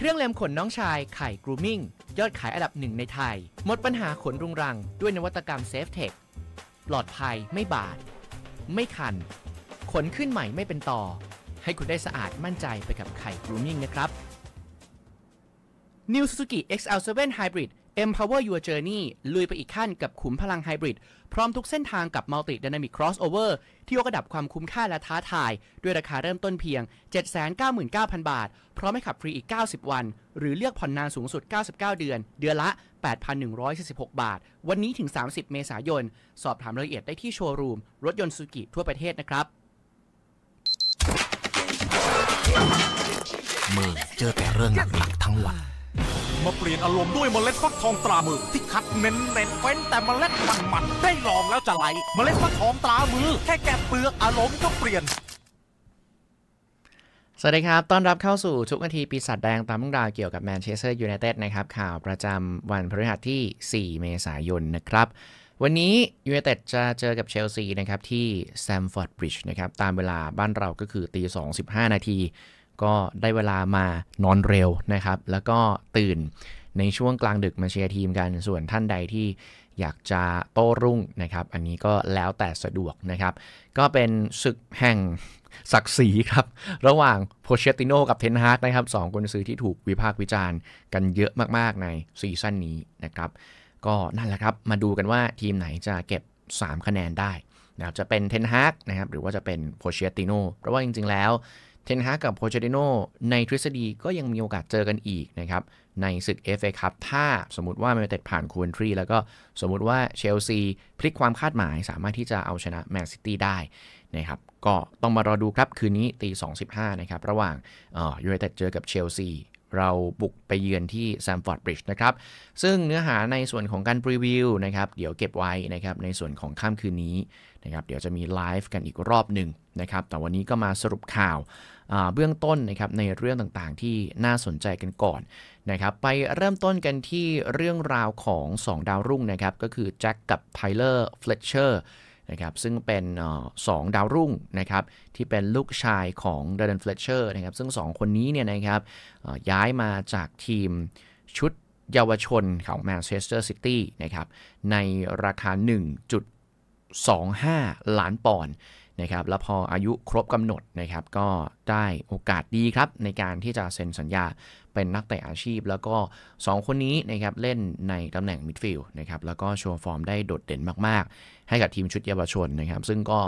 เครื่องเล็มขนน้องชายไข่กรูมิ่ง ยอดขายอันดับหนึ่งในไทย หมดปัญหาขนรุงรังด้วยนวัตกรรมเซฟเทคปลอดภัยไม่บาด ไม่คัน ขนขึ้นใหม่ไม่เป็นต่อให้คุณได้สะอาดมั่นใจไปกับไข่กรูมิ่งนะครับ New Suzuki XL7 Hybrid Empower Your Journey ลุยไปอีกขั้นกับขุมพลังไฮบริด พร้อมทุกเส้นทางกับ Multi Dynamic Crossover ที่ยกระดับความคุ้มค่าและท้าทาย ด้วยราคาเริ่มต้นเพียง 799,000 บาท พร้อมให้ขับฟรีอีก 90 วัน หรือเลือกผ่อนนานสูงสุด 99 เดือน เดือนละ 8,146บาท วันนี้ถึง 30 เมษายน สอบถามรายละเอียดได้ที่โชว์รูม รถยนต์สุกิทั่วประเทศนะครับเมือเจอแต่เรื่องหนักๆทั้งวันาเปลี่ยนอารมณ์ด้วยเมล็ดฟักทองตรามือที่คัดเน้นเน้นเฟ้นแต่เมล็ดมันมันได้ลองแล้วจะไหลเมล็ดฟักทองตรามือแค่แกะเปลือกอารมณ์ก็เปลี่ยนสวัสดีครับต้อนรับเข้าสู่ ทุกนาที ปีศาจแดงตามเรื่องราว เกี่ยวกับแมนเชสเตอร์ยูไนเต็ดนะครับข่าวประจำวันพฤหัสที่ 4 เมษายนนะครับ วันนี้ยูไนเต็ดจะเจอกับเชลซีนะครับ ที่แซมฟอร์ดบริดจ์นะครับ ตามเวลาบ้านเราก็คือตี2 15นาทีก็ได้เวลามานอนเร็วนะครับ แล้วก็ตื่นในช่วงกลางดึกมาเชียร์ทีมกันส่วนท่านใดที่อยากจะโต้รุ่งนะครับ อันนี้ก็แล้วแต่สะดวกนะครับ ก็เป็นศึกแห่งศักดิ์ศรีครับ ระหว่างโพเชติโนกับเทนฮาร์นะครับสองคนซื้อที่ถูกวิพากษ์วิจารณ์กันเยอะมากๆในซีซั่นนี้นะครับ ก็นั่นแหละครับมาดูกันว่าทีมไหนจะเก็บ 3 คะแนนได้นะครับจะเป็นเทนฮาร์นะครับหรือว่าจะเป็นโพเชติโนเพราะว่าจริง ๆแล้วเทนฮากับโพเชเดโนในทฤษฎีก็ยังมีโอกาสเจอกันอีกนะครับในศึก FA ครับถ้าสมมติว่าแมนเต็ดผ่านคูนทรีแล้วก็สมมติว่าเชลซีพลิกความคาดหมายสามารถที่จะเอาชนะแมนซิตี้ได้นะครับก็ต้องมารอดูครับคืนนี้ตี2.15นะครับ ระหว่างยูไนเต็ดเจอกับเชลซีเราบุกไปเยือนที่ Stamford Bridge นะครับซึ่งเนื้อหาในส่วนของการรีวิวนะครับเดี๋ยวเก็บไว้นะครับในส่วนของค่ำคืนนี้นะครับเดี๋ยวจะมีไลฟ์กันอีกรอบหนึ่งนะครับแต่วันนี้ก็มาสรุปข่าวเบื้องต้นนะครับในเรื่องต่างๆที่น่าสนใจกันก่อนนะครับไปเริ่มต้นกันที่เรื่องราวของ 2 ดาวรุ่งนะครับก็คือแจ็คกับไทเลอร์เฟลเชอร์นะครับซึ่งเป็นสองดาวรุ่งนะครับ ที่เป็นลูกชายของเดนเฟลเชอร์นะครับซึ่ง 2 คนนี้เนี่ยนะครับย้ายมาจากทีมชุดเยาวชนของแมนเชสเตอร์ซิตี้นะครับในราคา 1.25 ล้านปอนด์นะครับแล้วพออายุครบกำหนดนะครับก็ได้โอกาสดีครับ ในการที่จะเซ็นสัญญาเป็นนักเตะอาชีพแล้วก็ 2 คนนี้นะครับเล่นในตำแหน่งมิดฟิลด์นะครับแล้วก็โชว์ฟอร์มได้โดดเด่นมาก ๆ ให้กับทีมชุดเยาวชนนะครับซึ่งก็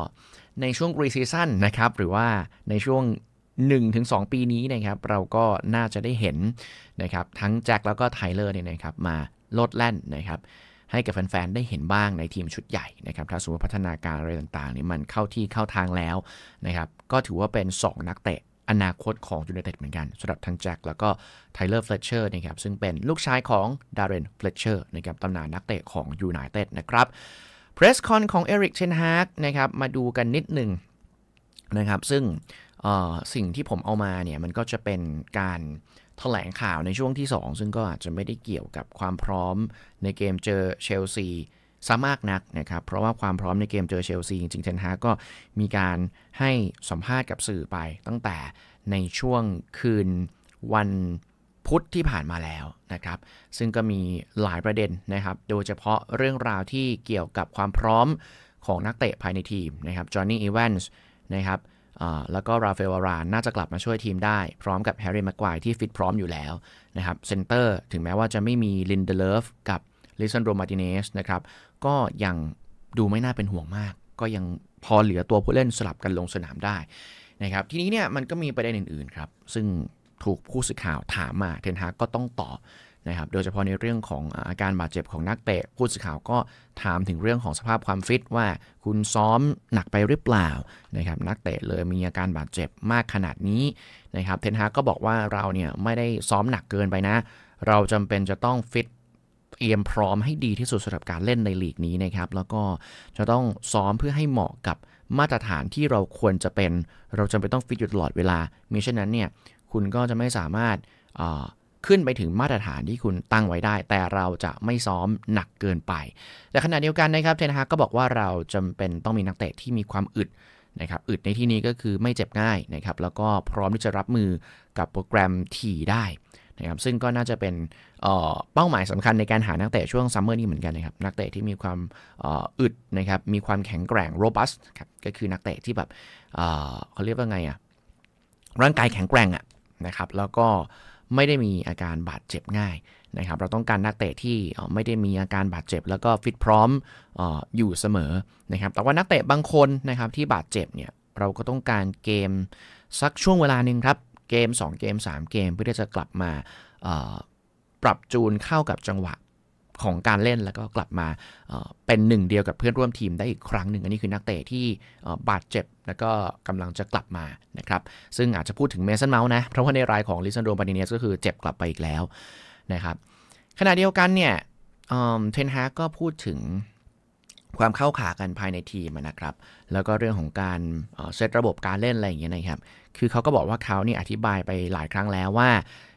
ในช่วงรีซีซั่นนะครับ หรือว่าในช่วง 1-2 ปีนี้นะครับเราก็น่าจะได้เห็นนะครับทั้งแจ็คแล้วก็ไทเลอร์เนี่ยนะครับมาลดแล่นนะครับให้กับแฟนๆได้เห็นบ้างในทีมชุดใหญ่นะครับถ้าสมมติพัฒนาการอะไรต่างๆนี่มันเข้าที่เข้าทางแล้วนะครับก็ถือว่าเป็น 2 นักเตะอนาคตของยูไนเต็ดเหมือนกันสำหรับทั้งแจ็คแล้วก็ไทเลอร์เฟลเชอร์นะครับซึ่งเป็นลูกชายของดารเรนเฟลเชอร์นะครับตำนานนักเตะของยูไนเต็ดนะครับเพรสคอนของเอริกเชนฮากนะครับ มาดูกันนิดหนึ่งนะครับซึ่งสิ่งที่ผมเอามาเนี่ย มันก็จะเป็นการถแถลงข่าวในช่วงที่ 2 ซึ่งก็อาจจะไม่ได้เกี่ยวกับความพร้อมในเกมเจอเชลซีซะมากนักนะครับ เพราะว่าความพร้อมในเกมเจอเชลซีจริงๆเทนฮาก็มีการให้สัมภาษณ์กับสื่อไปตั้งแต่ในช่วงคืนวันพุธที่ผ่านมาแล้วนะครับ ซึ่งก็มีหลายประเด็นนะครับ โดยเฉพาะเรื่องราวที่เกี่ยวกับความพร้อมของนักเตะภายในทีมนะครับ จอห์นนี่ อีแวนส์นะครับ แล้วก็ราเฟลวารานน่าจะกลับมาช่วยทีมได้ พร้อมกับแฮร์รี่แม็กควายที่ฟิตพร้อมอยู่แล้วนะครับเซนเตอร์ถึงแม้ว่าจะไม่มีลินเดเลฟกับลิซันโรมาติเนสนะครับก็ยังดูไม่น่าเป็นห่วงมาก ก็ยังพอเหลือตัวผู้เล่นสลับกันลงสนามได้นะครับทีนี้เนี่ยมันก็มีประเด็นอื่นๆครับ ซึ่งถูกผู้สื่อข่าวถามมาเทนฮาก็ต้องตอบนะครับโดยเฉพาะในเรื่องของอาการบาดเจ็บของนักเตะ ผู้สื่อข่าวก็ถามถึงเรื่องของสภาพความฟิตว่าคุณซ้อมหนักไปหรือเปล่านะครับนักเตะเลยมีอาการบาดเจ็บมากขนาดนี้นะครับเทนฮากก็บอกว่าเราเนี่ยไม่ได้ซ้อมหนักเกินไปนะเราจำเป็นจะต้องฟิตเตรียมพร้อมให้ดีที่สุดสำหรับการเล่นในลีกนี้นะครับ แล้วก็จะต้องซ้อมเพื่อให้เหมาะกับมาตรฐานที่เราควรจะเป็น เราจำเป็นต้องฟิตอยู่ตลอดเวลามิฉะนั้นเนี่ยคุณก็จะไม่สามารถขึ้นไปถึงมาตรฐานที่คุณตั้งไว้ได้ แต่เราจะไม่ซ้อมหนักเกินไปแต่ขณะเดียวกันนะครับเทนฮากก็บอกว่าเราจำเป็นต้องมีนักเตะที่มีความอึดนะครับอึดในที่นี้ก็คือไม่เจ็บง่ายนะครับ แล้วก็พร้อมที่จะรับมือกับโปรแกรมถี่ได้ะครับซึ่งก็น่าจะเป็นเป้าหมายสำคัญในการหานักเตะช่วงซัมเมอร์นี้เหมือนกันนะครับนักเตะที่มีความอึดนะครับมีความแข็งแกร่ง robust ครับก็คือนักเตะที่แบบเขาเรียกว่าไงอะร่างกายแข็งแกร่งอะนะครับ แล้วก็ไม่ได้มีอาการบาดเจ็บง่ายนะครับ เราต้องการนักเตะที่ไม่ได้มีอาการบาดเจ็บ แล้วก็ฟิตพร้อมออยู่เสมอนะครับ แต่ว่านักเตะบางคนนะครับที่บาดเจ็บเนี่ยเราก็ต้องการเกมสักช่วงเวลาหนึ่งครับเกม 2 เกม 3 เกมเพื่อที่จะกลับมาปรับจูนเข้ากับจังหวะของการเล่นแล้วก็กลับมาเป็นหนึ่งเดียวกับเพื่อนร่วมทีมได้อีกครั้งหนึ่ง อันนี้คือนักเตะที่บาดเจ็บแล้วก็กำลังจะกลับมานะครับซึ่งอาจจะพูดถึงเมสันเมาส์นะ เพราะว่าในรายของลิซันโดปานิเนสก็คือเจ็บกลับไปอีกแล้ว นะครับขณะเดียวกันเนี่ยเทนฮาก็พูดถึงความเข้าขากันภายในทีมนะครับ แล้วก็เรื่องของการเซตระบบการเล่นอะไรอย่างเงี้ยนะครับ คือเขาก็บอกว่าเขาเนี่ยอธิบายไปหลายครั้งแล้วว่า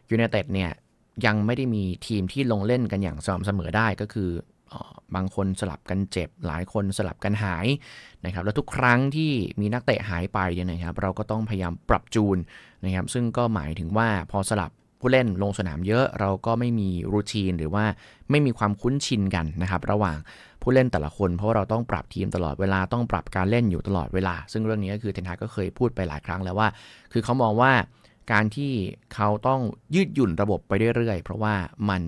ยูเนเต็ดเนี่ยยังไม่ได้มีทีมที่ลงเล่นกันอย่างสม่ำเสมอได้ก็คือบางคนสลับกันเจ็บหลายคนสลับกันหายนะครับแล้วทุกครั้งที่มีนักเตะหายไปเนี่ยนะครับเราก็ต้องพยายามปรับจูนนะครับซึ่งก็หมายถึงว่าพอสลับผู้เล่นลงสนามเยอะเราก็ไม่มีรูทีน หรือว่าไม่มีความคุ้นชินกันนะครับระหว่างผู้เล่นแต่ละคน เพราะเราต้องปรับทีมตลอดเวลาต้องปรับการเล่นอยู่ตลอดเวลา ซึ่งเรื่องนี้ก็คือเทนฮาก็เคยพูดไปหลายครั้งแล้วว่า คือเขามองว่าการที่เขาต้องยืดหยุ่นระบบไปเรื่อยๆเพราะว่ามัน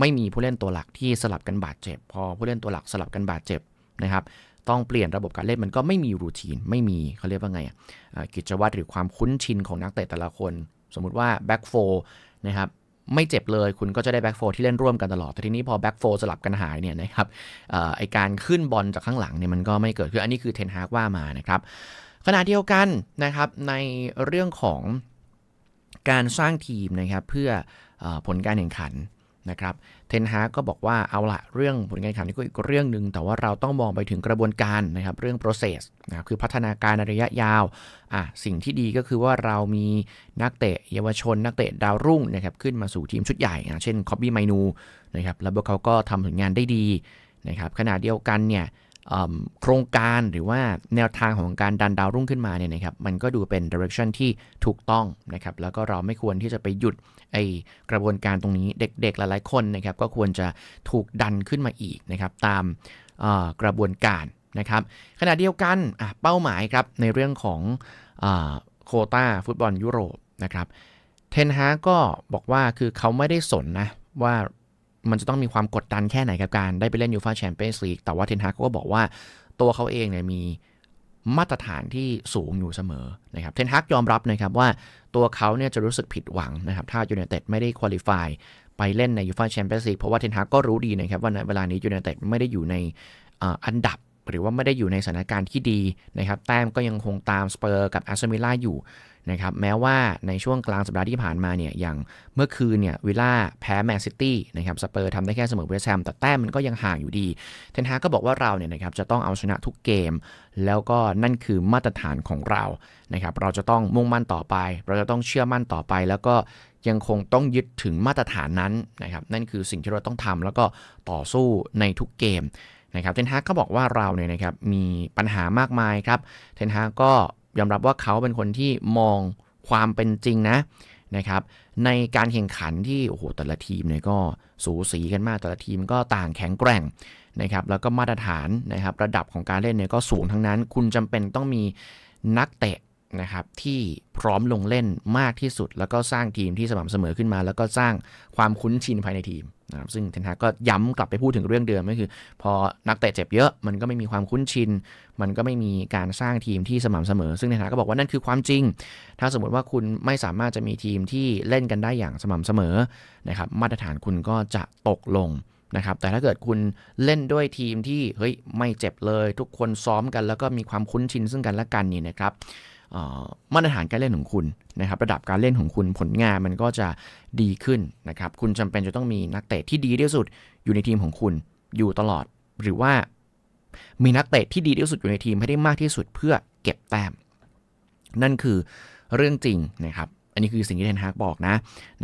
ไม่มีผู้เล่นตัวหลักที่สลับกันบาดเจ็บพอผู้เล่นตัวหลักสลับกันบาดเจ็บนะครับต้องเปลี่ยนระบบการเล่นมันก็ไม่มีรูทีนไม่มีเขาเรียกว่าไงกิจวัตรหรือความคุ้นชินของนักเตะแต่ละคน สมมุติว่าแบ็กโฟนะครับไม่เจ็บเลยคุณก็จะได้แบ็กโฟที่เล่นร่วมกันตลอด แต่ทีนี้พอแบ็กโฟสลับกันหายเนี่ยนะครับอไอการขึ้นบอลจากข้างหลังเนี่ยมันก็ไม่เกิดคืออันนี้คือเทนฮากว่ามานะครับ ขณะเดียวกันนะครับในเรื่องของการสร้างทีมนะครับเพื่ออผลการแข่งขันนะครับเทนฮาก็บอกว่าเอาละเรื่องผลการข่งวนี่ก็อีกเรื่องหนึ่งแต่ว่าเราต้องมองไปถึงกระบวนการนะครับเรื่อง process นะคือพัฒนาการระยะยาวอ่ะสิ่งที่ดีก็คือว่าเรามีนักเตะเยาวชน นักเตะดาวรุ่งนะครับขึ้นมาสู่ทีมชุดใหญ่นะเช่นคอบบี้ไมนูนะครับแล้วพวกเขาก็ทำผลงานได้ดีนะครับขณะเดียวกันเนี่ยโครงการหรือว่าแนวทางของการดันดาวรุ่งขึ้นมาเนี่ยนะครับมันก็ดูเป็นดิเรกชันที่ถูกต้องนะครับแล้วก็เราไม่ควรที่จะไปหยุดไอกระบวนการตรงนี้เด็กๆหลาย ๆ คนนะครับ ก็ควรจะถูกดันขึ้นมาอีกนะครับ ตามกระบวนการนะครับ ขณะเดียวกันเป้าหมายครับ ในเรื่องของโคต้าฟุตบอลยุโรปนะครับ เทนฮาก็บอกว่าคือเขาไม่ได้สนนะ ว่ามันจะต้องมีความกดดันแค่ไหนกับการได้ไปเล่นยูฟาแชมเปี้ยนส์ลีกแต่ว่าเทนฮาก็บอกว่าตัวเขาเองเนี่ยมีมาตรฐานที่สูงอยู่เสมอนะครับเทนฮากยอมรับนะครับว่าตัวเขาเนี่ยจะรู้สึกผิดหวังนะครับ ถ้ายูเนเต็ดไม่ได้คุริฟายไปเล่นในยูฟ่าแชมเปี้ยนส์ลีกเพราะว่าเทนฮากก็รู้ดีนะครับว่าในเวลานี้ยูเนเต็ดไม่ได้อยู่ในอันดับ หรือว่าไม่ได้อยู่ในสถานการณ์ที่ดีนะครับแต้มก็ยังคงตามสเปอร์กับอาร์เซมิล่าอยู่นะครับแม้ว่าในช่วงกลางสัปดาห์ที่ผ่านมาเนี่ยอย่างเมื่อคืนเนี่ยวิลล่าแพ้แมนซิตี้นะครับสเปอร์ทำได้แค่เสมอเวสต์แฮมแต่แต้มมันก็ยังห่างอยู่ดีเทนฮาก็บอกว่าเราเนี่ยนะครับจะต้องเอาชนะ ทุกเกมแล้วก็นั่นคือมาตรฐานของเรานะครับเราจะต้องมุ่งมั่นต่อไป เราจะต้องเชื่อมั่นต่อไป แล้วก็ยังคงต้องยึดถึงมาตรฐานนั้นนะครับนั่นคือสิ่งที่เราต้องทำ แล้วก็ต่อสู้ในทุกเกมนะครับเทนฮากก็บอกว่าเราเนี่ยนะครับมีปัญหามากมายครับเทนฮากก็ยอมรับว่าเขาเป็นคนที่มองความเป็นจริงนะนะครับในการแข่งขันที่ โอ้โห แต่ละทีมเนี่ยก็สูสีกันมาก แต่ละทีมก็ต่างแข็งแกร่งนะครับแล้วก็มาตรฐานนะครับระดับของการเล่นเนี่ยก็สูงทั้งนั้นคุณจำเป็นต้องมีนักเตะนะครับที่พร้อมลงเล่นมากที่สุด แล้วก็สร้างทีมที่สม่ำเสมอขึ้นมา แล้วก็สร้างความคุ้นชินภายในทีมนะครับซึ่งเทนฮาก็ย้ำกลับไปพูดถึงเรื่องเดิมก็คือ พอนักเตะเจ็บเยอะมันก็ไม่มีความคุ้นชิน มันก็ไม่มีการสร้างทีมที่สม่ำเสมอซึ่งเทนฮากก็บอกว่านั่นคือความจริง ถ้าสมมติว่าคุณไม่สามารถจะมีทีมที่เล่นกันได้อย่างสม่ำเสมอนะครับ มาตรฐานคุณก็จะตกลงนะครับ แต่ถ้าเกิดคุณเล่นด้วยทีมที่เฮ้ยไม่เจ็บเลย ทุกคนซ้อมกันแล้วก็มีความคุ้นชินซึ่งกันและกันนี่นะครับมาตรฐานการเล่นของคุณนะครับระดับการเล่นของคุณผลงานมันก็จะดีขึ้นนะครับคุณจำเป็นจะต้องมีนักเตะที่ดีที่สุดอยู่ในทีมของคุณอยู่ตลอด หรือว่า มีนักเตะที่ดีที่สุดอยู่ในทีมให้ได้มากที่สุดเพื่อเก็บแต้ม นั่นคือเรื่องจริงนะครับอันนี้คือสิ่งที่เทนฮากบอกนะ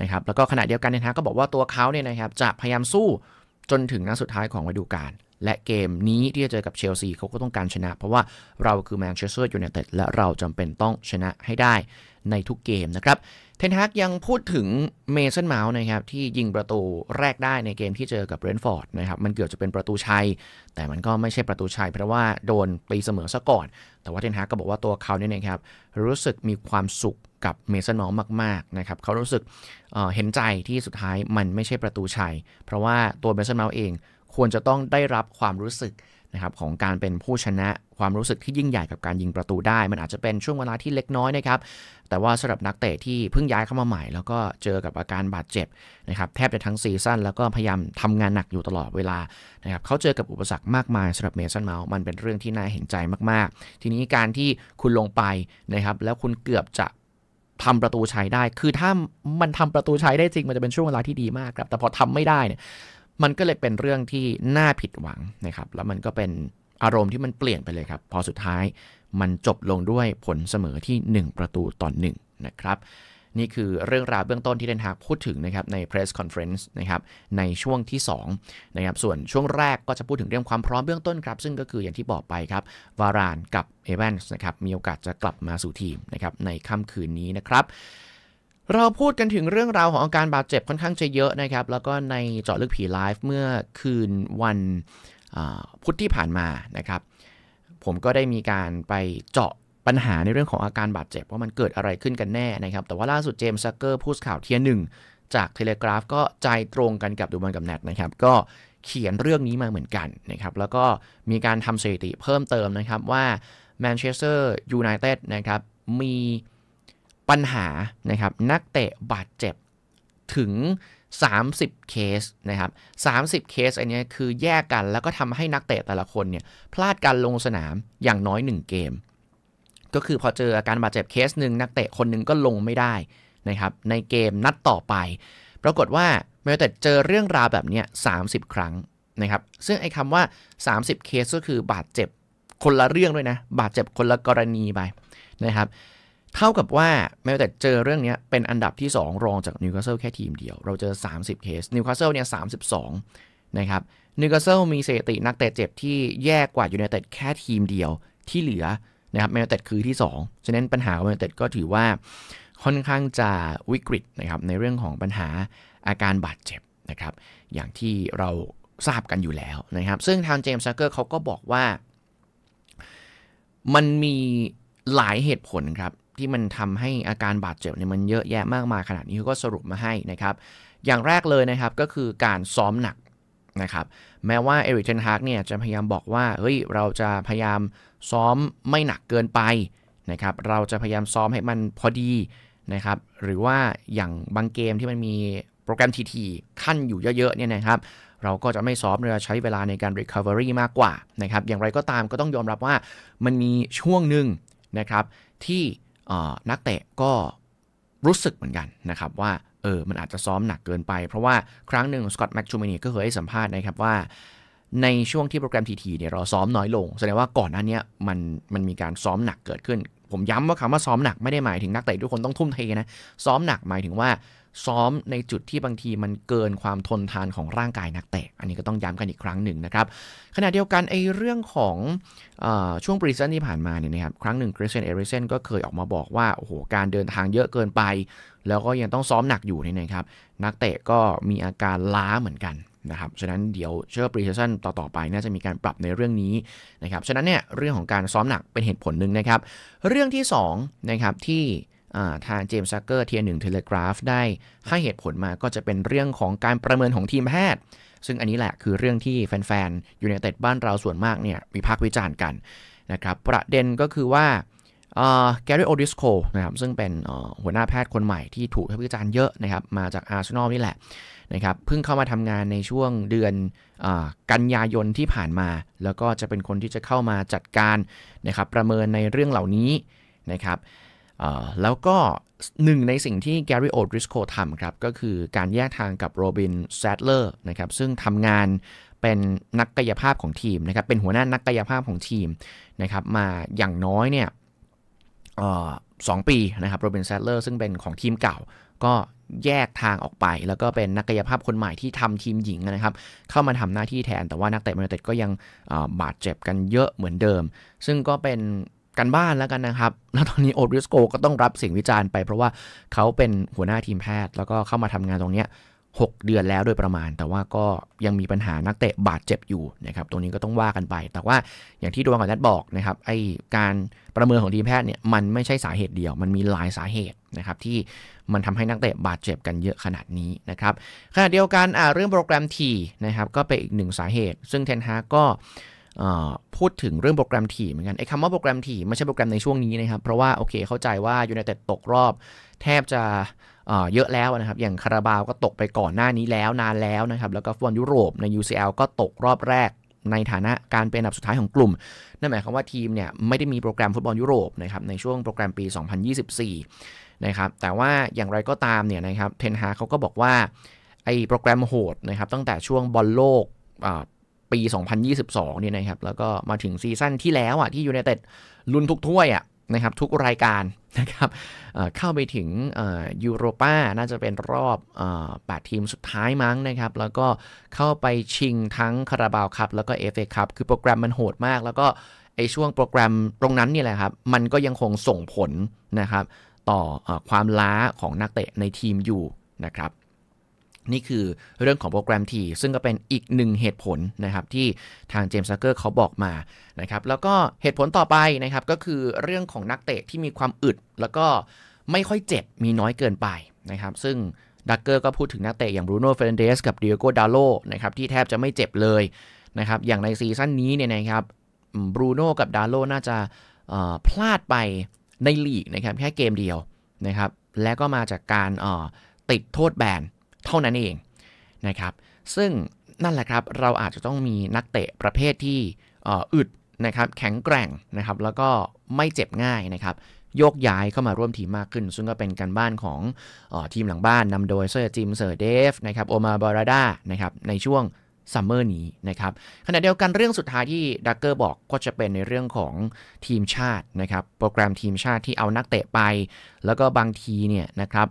นะครับแล้วก็ขณะเดียวกันเทนฮากก็บอกว่าตัวเขาเนี่ยนะครับจะพยายามสู้จนถึงนัดสุดท้ายของฤดูกาลและเกมนี้ที่จะเจอกับเชลซีเขาก็ต้องการชนะ เพราะว่าเราคือแมนเชสเตอร์ยูไนเต็ดและเราจำเป็นต้องชนะให้ได้ในทุกเกมนะครับ เทนฮากยังพูดถึงเมสันเมาส์นะครับ ที่ยิงประตูแรกได้ในเกมที่เจอกับเรนฟอร์ดนะครับมันเกือบจะเป็นประตูชัย แต่มันก็ไม่ใช่ประตูชัยเพราะว่าโดนตีเสมอซะก่อน แต่ว่าเทนฮากก็บอกว่าตัวเขาเนี่ยนะครับรู้สึกมีความสุขกับเมสันเมาส์มากๆนะครับเขารู้สึกเเห็นใจที่สุดท้ายมันไม่ใช่ประตูชัยเพราะว่าตัวเมสันเมาส์เองควรจะต้องได้รับความรู้สึกนะครับของการเป็นผู้ชนะ ความรู้สึกที่ยิ่งใหญ่กับการยิงประตูได้ มันอาจจะเป็นช่วงเวลาที่เล็กน้อยนะครับ แต่ว่าสำหรับนักเตะที่เพิ่งย้ายเข้ามาใหม่ แล้วก็เจอกับอาการบาดเจ็บนะครับแทบจะทั้งซีซั่นแล้วก็พยายามทำงานหนักอยู่ตลอดเวลานะครับเขาเจอกับอุปสรรคมากมายสำหรับเมสันเมาส์มันเป็นเรื่องที่น่าเห็นใจมากๆ ทีนี้การที่คุณลงไปนะครับ แล้วคุณเกือบจะทำประตูชัยได้ คือถ้ามันทำประตูชัยได้จริงมันจะเป็นช่วงเวลาที่ดีมากครับแต่พอทำไม่ได้เนี่ยมันก็เลยเป็นเรื่องที่น่าผิดหวังนะครับ แล้วมันก็เป็นอารมณ์ที่มันเปลี่ยนไปเลยครับ พอสุดท้ายมันจบลงด้วยผลเสมอที่ 1 ประตูต่อ1นนะครับ นี่คือเรื่องราวเบื้องต้นที่เดนฮากพูดถึงนะครับใน press conference นะครับในช่วงที่2นะครับส่วนช่วงแรกก็จะพูดถึงเรื่องความพร้อมเบื้องต้นครับ ซึ่งก็คืออย่างที่บอกไปครับ วารานกับเอเวนส์นะครับมีโอกาสจะกลับมาสู่ทีมนะครับในค่ำคืนนี้นะครับเราพูดกันถึงเรื่องราวของอาการบาดเจ็บค่อนข้างจะเยอะนะครับ แล้วก็ในเจาะลึกผีไลฟ์เมื่อคืนวันพุธที่ผ่านมานะครับ ผมก็ได้มีการไปเจาะปัญหาในเรื่องของอาการบาดเจ็บ ว่ามันเกิดอะไรขึ้นกันแน่นะครับ แต่ว่าล่าสุดเจมส์ซักเกอร์พูดข่าวเทียหนึ่งจากเทเลกราฟก็ใจตรงกันกับดูบอลกับแนทนะครับ ก็เขียนเรื่องนี้มาเหมือนกันนะครับแล้วก็มีการทำสถิติเพิ่มเติมนะครับว่าแมนเชสเตอร์ยูไนเต็ดนะครับมีปัญหานะครับนักเตะบาดเจ็บ ถึง 30เคสนะครับ30เคสอันนี้คือแยกกันแล้วก็ทำให้นักเตะแต่ละคนเนี่ยพลาดการลงสนามอย่างน้อย 1 เกม ก็คือพอเจออาการบาดเจ็บเคสหนึ่งนักเตะคนหนึ่งก็ลงไม่ได้นะครับ ในเกมนัดต่อไปปรากฏว่าเมอเตเจอเรื่องราวแบบนี้30 ครั้งนะครับ ซึ่งไอ้คำว่า 30เคสก็คือบาดเจ็บคนละเรื่องด้วยนะ บาดเจ็บคนละกรณีไปนะครับเท่ากับว่าแม้แต่เจอเรื่องนี้เป็นอันดับที่ 2 รองจากนิวคาสเซิลแค่ทีมเดียวเราเจอ30เคสนิวคาสเซิลเนี่ย32 นะครับนิวคาสเซิลมีสถิตินักเตะเจ็บที่แย่กว่ายูไนเต็ดแค่ทีมเดียวที่เหลือนะครับแมนเต็ดคือที่2ฉะนั้นปัญหาของแมนเต็ดก็ถือว่าค่อนข้างจะวิกฤตนะครับ ในเรื่องของปัญหาอาการบาดเจ็บนะครับ อย่างที่เราทราบกันอยู่แล้วนะครับ ซึ่งทางเจมส์ซักเกอร์เขาก็บอกว่า มันมีหลายเหตุผลครับที่มันทำให้อาการบาดเจ็บเนี่ยมันเยอะแยะมากมายขนาดนี้ก็สรุปมาให้นะครับ อย่างแรกเลยนะครับก็คือการซ้อมหนักนะครับ แม้ว่าเอริกเทนฮากเนี่ยจะพยายามบอกว่าเฮ้ย เราจะพยายามซ้อมไม่หนักเกินไปนะครับเราจะพยายามซ้อมให้มันพอดีนะครับ หรือว่าอย่างบางเกมที่มันมีโปรแกรมทีทีขั้นอยู่เยอะ ๆเนี่ยนะครับ เราก็จะไม่ซ้อมเราใช้เวลาในการ Recovery มากกว่านะครับอย่างไรก็ตามก็ต้องยอมรับว่ามันมีช่วงหนึ่งนะครับที่นักเตะก็รู้สึกเหมือนกันนะครับว่าเออมันอาจจะซ้อมหนักเกินไปเพราะว่าครั้งหนึ่งสกอตแม็กชูมินีก็เคยให้สัมภาษณ์นะครับว่าในช่วงที่โปรแกรมทีทีเนี่ยเราซ้อมน้อยลงแสดงว่าก่อนหน้านี้มันมันมีการซ้อมหนักเกิดขึ้น ผมย้ำว่าคำว่าซ้อมหนักไม่ได้หมายถึง นักเตะทุกคนต้องทุ่มเทนะซ้อมหนักหมายถึงว่าซ้อมในจุดที่บางทีมันเกินความทนทานของร่างกายนักเตะ อันนี้ก็ต้องย้ำกันอีกครั้งหนึ่งนะครับ ขณะเดียวกันไอ้เรื่องของอช่วงปริซันที่ผ่านมาเนี่ยนะครับ ครั้งหนึ่งคริสเตียนเอริเซนก็เคยออกมาบอกว่าโอ้โหการเดินทางเยอะเกินไป แล้วก็ยังต้องซ้อมหนักอยู่นี่นะครับ นักเตะก็มีอาการล้าเหมือนกันนะครับ ฉะนั้นเดี๋ยวเชื่อปริซันต่อ ๆ ไปน่าจะมีการปรับในเรื่องนี้นะครับ ฉะนั้นเนี่ยเรื่องของการซ้อมหนักเป็นเหตุผลหนึ่งนะครับ เรื่องที่2นะครับที่ทางเจมส์ซักเกอร์เทียหนึ่งเทเลกราฟได้ให้เหตุผลมาก็จะเป็นเรื่องของการประเมินของทีมแพทย์ ซึ่งอันนี้แหละคือเรื่องที่แฟนๆอยู่ในเต็ดบ้านเราส่วนมากเนี่ยมีพักวิจารณ์กันนะครับ ประเด็นก็คือว่าแกรี่โอดิสโคนะครับซึ่งเป็นหัวหน้าแพทย์คนใหม่ที่ถูกวิจารณ์เยอะนะครับมาจากอาร์เซนอลนี่แหละนะครับเพิ่งเข้ามาทำงานในช่วงเดือนอกันยายนที่ผ่านมา แล้วก็จะเป็นคนที่จะเข้ามาจัดการนะครับประเมินในเรื่องเหล่านี้นะครับแล้วก็หนึ่งในสิ่งที่แกรี่โอดริสโคทำครับก็คือการแยกทางกับโรบินแซดเลอร์นะครับซึ่งทำงานเป็นนักกายภาพของทีมนะครับเป็นหัวหน้านักกายภาพของทีมนะครับมาอย่างน้อยเนี่ยสองปีนะครับโรบินแซดเลอร์ซึ่งเป็นของทีมเก่า ก็แยกทางออกไปแล้วก็เป็นนักกายภาพคนใหม่ที่ทำทีมหญิงนะครับเข้ามาทำหน้าที่แทนแต่ว่านักเตะมนเเต็ดก็ยังบาดเจ็บกันเยอะเหมือนเดิม ซึ่งก็เป็นกันบ้านแล้วกันนะครับ แล้วตอนนี้โอริสโกก็ต้องรับสิ่งวิจารณ์ไป เพราะว่าเขาเป็นหัวหน้าทีมแพทย์แล้วก็เข้ามาทำงานตรงเนี้ย6เดือนแล้วโดยประมาณ แต่ว่าก็ยังมีปัญหานักเตะบาดเจ็บอยู่นะครับ ตรงนี้ก็ต้องว่ากันไป แต่ว่าอย่างที่ดวงกับนัดบอกนะครับไอการประเมินของทีมแพทย์เนี่ยมันไม่ใช่สาเหตุเดียว มันมีหลายสาเหตุนะครับที่มันทำให้นักเตะบาดเจ็บกันเยอะขนาดนี้นะครับขณะเดียวกันเรื่องโปรแกรมทีนะครับก็เป็นอีกหนึ่งสาเหตุ ซึ่งเทนฮาก็พูดถึงเรื่องโปรแกรมถี่เหมือนกันไอ้คำว่าโปรแกรมถี่ไม่ใช่โปรแกรมในช่วงนี้นะครับเพราะว่าโอเคเข้าใจว่ายูไนเต็ดตกรอบ แทบจะเยอะแล้วนะครับอย่างคาราบาวก็ตกไปก่อนหน้านี้แล้วนานแล้วนะครับแล้วก็ฟุตบอลยุโรปใน UCL ก็ตกรอบแรกในฐานะการเป็นอันดับสุดท้ายของกลุ่มนั่นหมายความว่าทีมเนี่ยไม่ได้มีโปรแกรมฟุตบอลยุโรปนะครับในช่วงโปรแกรมปี 2024 นะครับแต่ว่าอย่างไรก็ตามเนี่ยนะครับเทนฮาเขาก็บอกว่าไอ้โปรแกรมโหดนะครับตั้งแต่ช่วงบอลโลกปี 2022เนี่ยนะครับแล้วก็มาถึงซีซั่นที่แล้วอ่ะที่ยูไนเต็ดลุ้นทุกถ้วยอ่ะนะครับทุกรายการนะครับเข้าไปถึงยูโรป้าน่าจะเป็นรอบ 8 ทีมสุดท้ายมั้งนะครับ แล้วก็เข้าไปชิงทั้ง คาราบาวครับแล้วก็เอฟเอคับคือโปรแกรมมันโหดมาก แล้วก็ไอช่วงโปรแกรมตรงนั้นนี่แหละครับมันก็ยังคงส่งผลนะครับ ต่ออความล้าของนักเตะในทีมอยู่นะครับนี่คือเรื่องของโปรแกรมทีซึ่งก็เป็นอีกหนึ่งเหตุผลนะครับที่ทางเจมส์ซักเกอร์เขาบอกมานะครับแล้วก็เหตุผลต่อไปนะครับก็คือเรื่องของนักเตะที่มีความอึดแล้วก็ไม่ค่อยเจ็บมีน้อยเกินไปนะครับซึ่งดักเกอร์ก็พูดถึงนักเตะอย่างบรูโน่เฟรนเดสกับเดียโกดาโลนะครับที่แทบจะไม่เจ็บเลยนะครับอย่างในซีซั่นนี้เนี่ยนะครับบรูโน่กับดาโลน่าจะพลาดไปในลีกนะครับแค่เกมเดียวนะครับและก็มาจากการติดโทษแบนเท่านั้นเองนะครับซึ่งนั่นแหละครับเราอาจจะต้องมีนักเตะประเภทที่อึดนะครับแข็งแกร่งนะครับแล้วก็ไม่เจ็บง่ายนะครับโยกย้ายเข้ามาร่วมทีมมากขึ้น ซึ่งก็เป็นการบ้านของอทีมหลังบ้านนำโดยเซอร์จิมเซอร์เดฟนะครับโอมาบาราดานะครับในช่วงซัมเมอร์นี้นะครับขณะเดียวกันเรื่องสุดท้ายที่ดักเกอร์บอกก็จะเป็นในเรื่องของทีมชาตินะครับโปรแกรมทีมชาติที่เอานักเตะไป แล้วก็บางทีเนี่ยนะครับ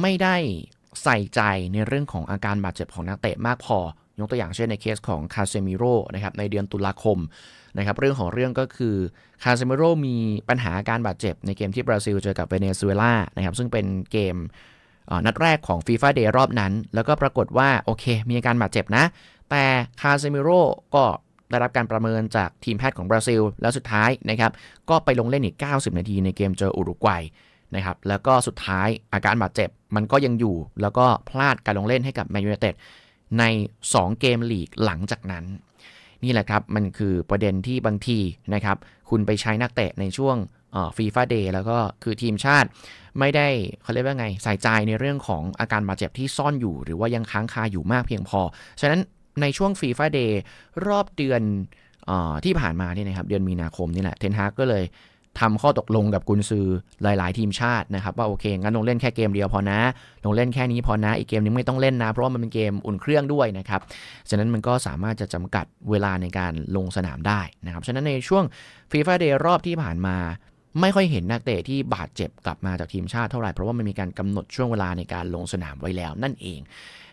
ไม่ได้ใส่ใจในเรื่องของอาการบาดเจ็บของนักเตะมากพอ ยกตัวอย่างเช่นในเคสของคาเซมิโร่นะครับในเดือนตุลาคมนะครับเรื่องของเรื่องก็คือคาเซมิโร่มีปัญหาการบาดเจ็บในเกมที่บราซิลเจอกับเวเนซุเอลานะครับซึ่งเป็นเกมนัดแรกของฟีฟ่าเดย์รอบนั้น แล้วก็ปรากฏว่า โอเค มีอาการบาดเจ็บนะ แต่คาเซมิโร่ก็ได้รับการประเมินจากทีมแพทย์ของบราซิลแล้วสุดท้ายนะครับก็ไปลงเล่นอีก 90นาทีในเกมเจออุรุกวัยนะครับแล้วก็สุดท้ายอาการบาดเจ็บ มันก็ยังอยู่ แล้วก็พลาดการลงเล่นให้กับแมนยูไนเต็ดใน 2 เกมลีกหลังจากนั้น นี่แหละครับมันคือประเด็นที่บางทีนะครับคุณไปใช้นักเตะในช่วงฟีฟ่าเดย์แล้วก็คือทีมชาติ ไม่ได้เขาเรียกว่าไงใส่ใจในเรื่องของอาการบาดเจ็บที่ซ่อนอยู่ หรือว่ายังค้างคาอยู่มากเพียงพอ ฉะนั้นในช่วงฟีฟ่าเดย์รอบเดือนอที่ผ่านมาเนี่ยนะครับเดือนมีนาคมนี่แหละเทนฮากก็เลยทำข้อตกลงกับกุนซือหลาย ๆ ทีมชาตินะครับ ว่าโอเค งั้นลงเล่นแค่เกมเดียวพอนะ ลงเล่นแค่นี้พอนะอีกเกมนึงไม่ต้องเล่นนะ เพราะว่ามันเป็นเกมอุ่นเครื่องด้วยนะครับ ฉะนั้นมันก็สามารถจะจำกัดเวลาในการลงสนามได้นะครับ ฉะนั้นในช่วงฟีฟ่าเดย์รอบที่ผ่านมาไม่ค่อยเห็นนักเตะที่บาดเจ็บกลับมาจากทีมชาติเท่าไหร่เพราะว่ามันมีการกำหนดช่วงเวลาในการลงสนามไว้แล้ว นั่นเอง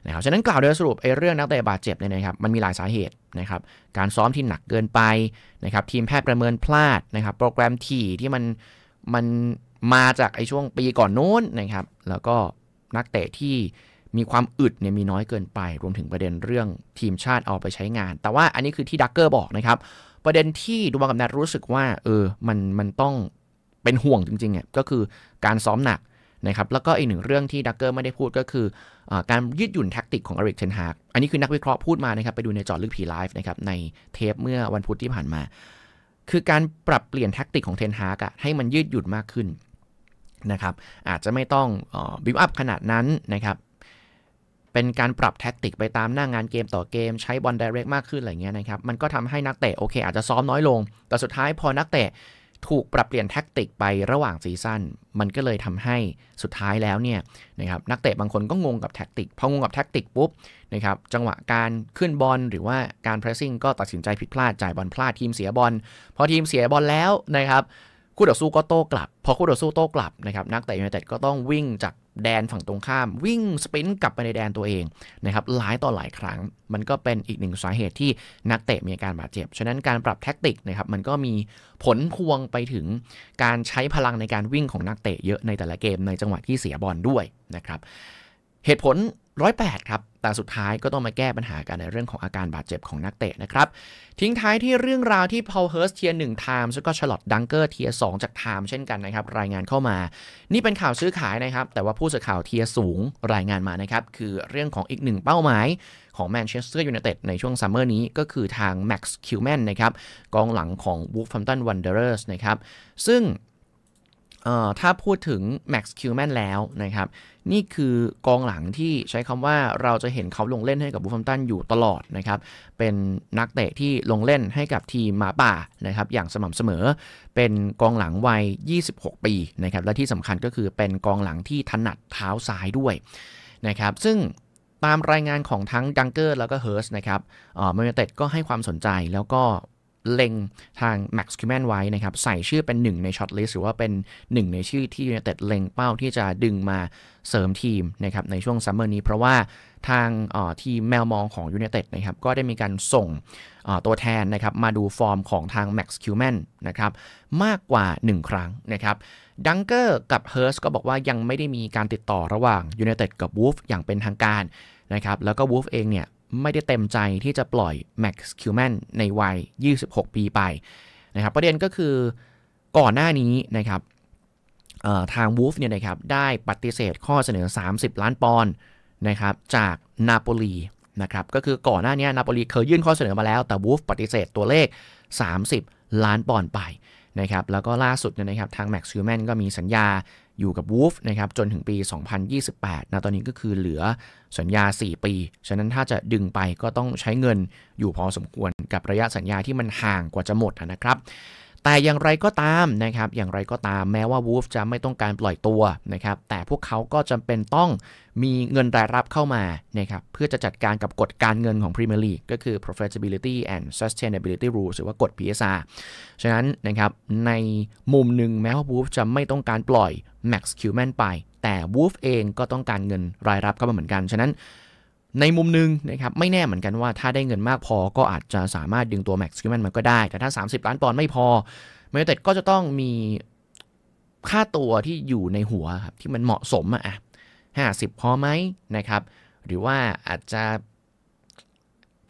นะครับฉะนั้นกล่าวโดยสรุปไอ้เรื่องนักเตะบาดเจ็บเนี่ยนะครับมันมีหลายสาเหตุนะครับการซ้อมที่หนักเกินไปนะครับทีมแพทย์ประเมินพลาดนะครับโปรแกรมที่ที่มันมันมาจากไอ้ช่วงปีก่อนโน้นนะครับ แล้วก็นักเตะที่มีความอึดเนี่ยมีน้อยเกินไป รวมถึงประเด็นเรื่องทีมชาติเอาไปใช้งาน แต่ว่าอันนี้คือที่ดักเกอร์บอกนะครับประเด็นที่ดูบองกับนัดรู้สึกว่า เออมันมันต้องเป็นห่วงจริงๆี่ยก็คือการซ้อมหนักนะครับแล้วก็อีกหนึ่งเรื่องที่ดักเกอร์ไม่ได้พูดก็คืออการยืดหยุ่นแท็กติกของอริกเทนฮากอันนี้คือนักวิเคราะห์พูดมานะครับไปดูในจอลึกผีไลฟ์นะครับในเทปเมื่อวันพุธที่ผ่านมา คือการปรับเปลี่ยนแท็กติกของเทนฮากให้มันยืดหยุ่นมากขึ้นนะครับอาจจะไม่ต้องบิวอัพขนาดนั้นนะครับเป็นการปรับแท็กติกไปตามหน้างงานเกมต่อเกมใช้บอลไดเรกมากขึ้นอะไรเงี้ยนะครับมันก็ทำให้นักเตะโอเคอาจจะซ้อมน้อยลงแต่สุดท้ายพอนักเตะถูกปรับเปลี่ยนแท็กติกไประหว่างซีซั่นมันก็เลยทำให้สุดท้ายแล้วเนี่ยนะครับนักเตะบางคนก็งงกับแท็กติกพองงกับแท็กติกปุ๊บนะครับจังหวะการขึ้นบอลหรือว่าการเพรสซิ่งก็ตัดสินใจผิดพลาดจ่ายบอลพลาดทีมเสียบอลพอทีมเสียบอลแล้วนะครับคู่ต่อสู้ก็โต้กลับ พอคู่ต่อสู้โต้กลับนะครับ นักเตะยูไนเต็ดก็ต้องวิ่งจากแดนฝั่งตรงข้ามวิ่งสปินกลับไปในแดนตัวเองนะครับหลายต่อหลายครั้ง มันก็เป็นอีกหนึ่งสาเหตุที่นักเตะมีอาการบาดเจ็บ ฉะนั้นการปรับแท็กติกนะครับมันก็มีผลพวงไปถึง การใช้พลังในการวิ่งของนักเตะเยอะในแต่ละเกมในจังหวะที่เสียบอลด้วยนะครับเหตุผลร้อยแปดครับ แต่สุดท้ายก็ต้องมาแก้ปัญหากันในเรื่องของอาการบาดเจ็บของนักเตะนะครับ ทิ้งท้ายที่เรื่องราวที่พอลเฮิร์สเทียร์หนึ่งไทม์แล้วก็ชลอตดังเกอร์เทียสองจากไทม์เช่นกันนะครับ รายงานเข้ามา นี่เป็นข่าวซื้อขายนะครับ แต่ว่าผู้สื่อข่าวเทียร์สูงรายงานมานะครับ คือเรื่องของอีกหนึ่งเป้าหมายของแมนเชสเตอร์ยูไนเต็ดในช่วงซัมเมอร์นี้ก็คือทางแม็กซ์คิวแมนนะครับ กองหลังของวูฟฟัมตันวันเดอร์สนะครับ ซึ่งถ้าพูดถึง Max q m a n แล้วนะครับนี่คือกองหลังที่ใช้คำว่าเราจะเห็นเขาลงเล่นให้กับบูฟมตันอยู่ตลอดนะครับเป็นนักเตะที่ลงเล่นให้กับทีมหมาป่านะครับอย่างสม่ำเสมอ เป็นกองหลังวัย 26 ปีนะครับและที่สำคัญก็คือเป็นกองหลังที่ถนัดเท้าซ้ายด้วยนะครับซึ่งตามรายงานของทั้งดังเกอร์แล้วก็เฮิร์สนะครับเมเนเต็ดก็ให้ความสนใจแล้วก็เล็งทาง Max c u m a n ไว้นะครับใส่ชื่อเป็นหนึ่งในช็อตลิสต์ หรือว่าเป็นหนึ่งในชื่อที่ยูเนเต็ดเล็งเป้าที่จะดึงมาเสริมทีมนะครับในช่วงซัมเมอร์นี้ เพราะว่าทางทีมแมวมองของยูเนเต็ดนะครับก็ได้มีการส่งตัวแทนนะครับมาดูฟอร์มของทาง Max c u m a n นะครับมากกว่า 1 ครั้งนะครับดังเกอร์กับเฮิร์สก็บอกว่ายังไม่ได้มีการติดต่อระหว่างยูเนเต็ดกับวูฟอย่างเป็นทางการนะครับแล้วก็วูฟเองเนี่ยไม่ได้เต็มใจที่จะปล่อยแม็กซ์คิวแมนในวัย 26 ปีไปนะครับประเด็นก็คือก่อนหน้านี้นะครับทางวูฟเนี่ยนะครับได้ปฏิเสธข้อเสนอ 30 ล้านปอนด์นะครับจากนาโปลีนะครับก็คือก่อนหน้านี้นาโปลีเคยยื่นข้อเสนอมาแล้ว แต่วูฟปฏิเสธตัวเลข 30 ล้านปอนด์ไปนะครับแล้วก็ล่าสุดเนี่ยนะครับทางแม็กซ์คิวแมนก็มีสัญญาอยู่กับ Wolf นะครับจนถึงปี 2028นะตอนนี้ก็คือเหลือสัญญา 4 ปี ฉะนั้นถ้าจะดึงไปก็ต้องใช้เงินอยู่พอสมควรกับระยะสัญญาที่มันห่างกว่าจะหมดนะครับแต่อย่างไรก็ตามนะครับ อย่างไรก็ตามแม้ว่าวูฟจะไม่ต้องการปล่อยตัวนะครับ แต่พวกเขาก็จำเป็นต้องมีเงินรายรับเข้ามานะครับ เพื่อจะจัดการกับกฎการเงินของพรีเมียร์ลีกก็คือ profitability and sustainability rules หรือว่ากฎ PSR ฉะนั้นนะครับ ในมุมหนึ่งแม้ว่าวูฟจะไม่ต้องการปล่อย Max Cuban ไป แต่วูฟเองก็ต้องการเงินรายรับเข้ามาเหมือนกัน ฉะนั้นในมุมนึงนะครับ ไม่แน่เหมือนกันว่าถ้าได้เงินมากพอก็อาจจะสามารถดึงตัวแม็กซ์คิมันมาก็ได้แต่ถ้า 30 ล้านปอนด์ไม่พอแมนเต็ดก็จะต้องมีค่าตัวที่อยู่ในหัวครับ ที่มันเหมาะสมอะห้าสิบพอไหมนะครับ หรือว่าอาจจะ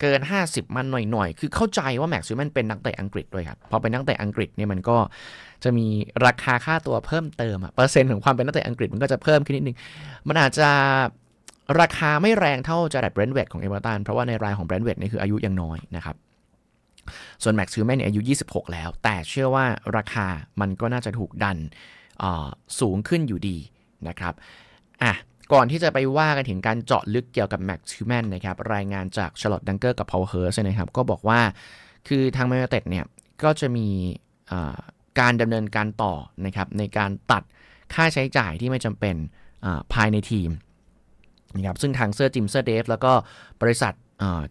เกิน 50 มันหน่อยๆ คือเข้าใจว่าแม็กซ์ซิมันเป็นนักเตะอังกฤษด้วยครับพอเป็นนักเตะอังกฤษเนี่ยมันก็จะมีราคาค่าตัวเพิ่มเติมอะเปอร์เซ็นต์ของความเป็นนักเตะอังกฤษมันก็จะเพิ่มขึ้นนิดนึงมันอาจจะราคาไม่แรงเท่าจารัดเบรนด์เวดของเอเวอร์ตันเพราะว่าในรายของเบรนด์เวดนี่คืออายุยังน้อยนะครับส่วนแม็กซ์ฮิวแมเนี่ยอายุ 26 แล้ว แต่เชื่อว่าราคามันก็น่าจะถูกดันสูงขึ้นอยู่ดีนะครับอ่ะก่อนที่จะไปว่ากันถึงการเจาะลึกเกี่ยวกับแม็กซ์ิูแมนนะครับรายงานจากชลอตดังเกอร์กับพาวเฮอร์สนะครับก็บอกว่าคือทางแมนเต็ดเนี่ยก็จะมีการดำเนินการต่อนะครับในการตัดค่าใช้จ่ายที่ไม่จำเป็นภายในทีมนะครับซึ่งทางเซอร์จิมเซอร์เดฟแล้วก็บริษัท